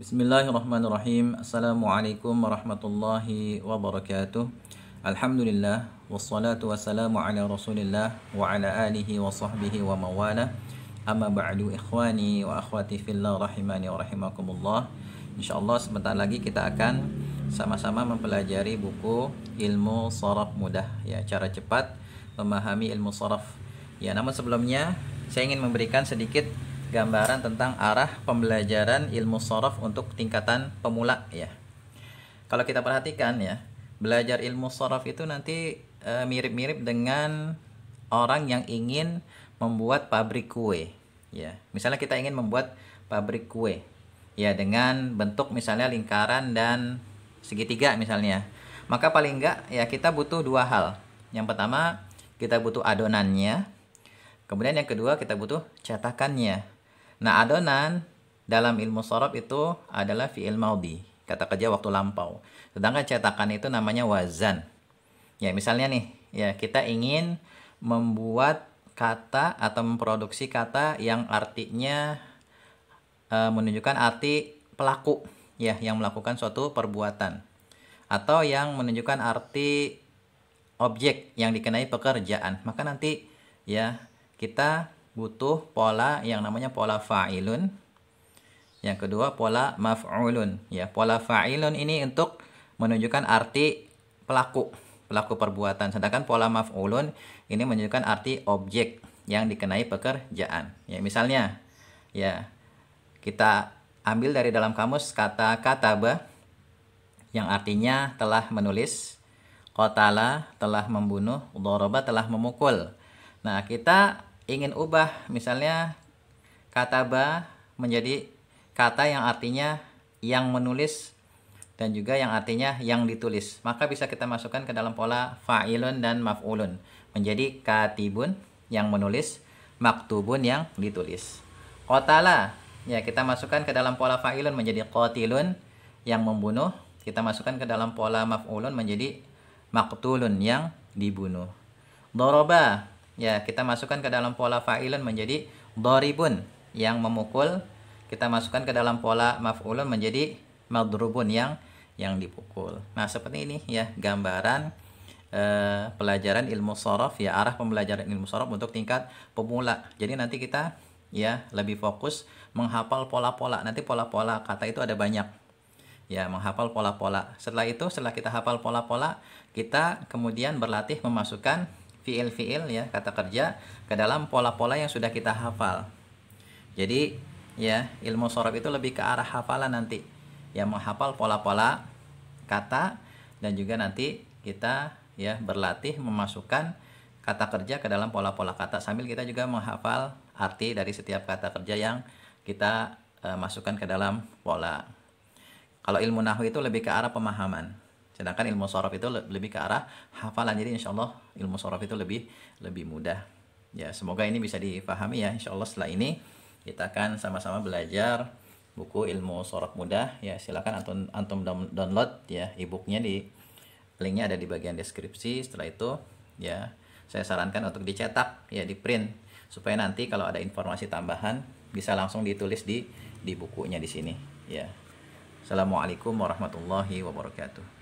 Bismillahirrahmanirrahim. Assalamualaikum warahmatullahi wabarakatuh. Alhamdulillah wassalatu wassalamu ala Rasulillah wa ala alihi wa sahbihi wa mawala. Amma ba'du ikhwani wa akhwati fillah rahimani wa rahimakumullah. Insyaallah sebentar lagi kita akan sama-sama mempelajari buku Ilmu Saraf Mudah ya cara cepat memahami ilmu saraf. Ya, namun sebelumnya saya ingin memberikan sedikit gambaran tentang arah pembelajaran ilmu sorof untuk tingkatan pemula ya. Kalau kita perhatikan ya, belajar ilmu sorof itu nanti e, mirip-mirip e, dengan orang yang ingin membuat pabrik kue ya. Misalnya kita ingin membuat pabrik kue ya dengan bentuk misalnya lingkaran dan segitiga misalnya. Maka paling enggak ya kita butuh dua hal. Yang pertama kita butuh adonannya Kemudian yang kedua kita butuh cetakannya. Nah, adonan dalam ilmu sorob itu adalah fi'il maudi, kata kerja waktu lampau. Sedangkan cetakan itu namanya wazan. Ya, misalnya nih, ya kita ingin membuat kata atau memproduksi kata yang artinya e, menunjukkan arti pelaku, ya, yang melakukan suatu perbuatan atau yang menunjukkan arti objek yang dikenai pekerjaan. Maka nanti ya kita butuh pola yang namanya pola fa'ilun. Yang kedua pola maf'ulun ya. Pola fa'ilun ini untuk menunjukkan arti pelaku, pelaku perbuatan. Sedangkan pola maf'ulun ini menunjukkan arti objek yang dikenai pekerjaan. Ya, misalnya ya kita ambil dari dalam kamus kata kataba yang artinya telah menulis, qatala telah membunuh, dhoroba telah memukul. Nah, kita ingin ubah misalnya kata ba menjadi kata yang artinya yang menulis dan juga yang artinya yang ditulis. Maka bisa kita masukkan ke dalam pola fa'ilun dan maf'ulun menjadi katibun yang menulis, maktubun yang ditulis. kotala ya kita masukkan ke dalam pola fa'ilun menjadi kotilun yang membunuh, kita masukkan ke dalam pola maf'ulun menjadi maktulun yang dibunuh. Doroba Ya, kita masukkan ke dalam pola fa'ilun menjadi doribun yang memukul. Kita masukkan ke dalam pola maf'ulun menjadi madrubun yang yang dipukul. Nah, seperti ini ya gambaran eh, pelajaran ilmu sorof ya arah pembelajaran ilmu sorof untuk tingkat pemula. Jadi nanti kita ya lebih fokus menghafal pola-pola. Nanti pola-pola kata itu ada banyak ya menghafal pola-pola. Setelah itu, setelah kita hafal pola-pola, kita kemudian berlatih memasukkan fiil-fiil ya kata kerja ke dalam pola-pola yang sudah kita hafal. Jadi ya ilmu sorab itu lebih ke arah hafalan nanti yang menghafal pola-pola kata dan juga nanti kita ya berlatih memasukkan kata kerja ke dalam pola-pola kata sambil kita juga menghafal arti dari setiap kata kerja yang kita uh, masukkan ke dalam pola. Kalau ilmu nahu itu lebih ke arah pemahaman. Sedangkan ilmu sorof itu lebih ke arah hafalan. Jadi insya Allah ilmu sorof itu lebih lebih mudah. Ya semoga ini bisa difahami ya. Insya Allah setelah ini kita akan sama-sama belajar buku ilmu sorof mudah. Ya silakan antum antum download ya ebooknya di linknya ada di bagian deskripsi. Setelah itu ya saya sarankan untuk dicetak ya di print supaya nanti kalau ada informasi tambahan bisa langsung ditulis di di bukunya di sini ya. Assalamualaikum warahmatullahi wabarakatuh.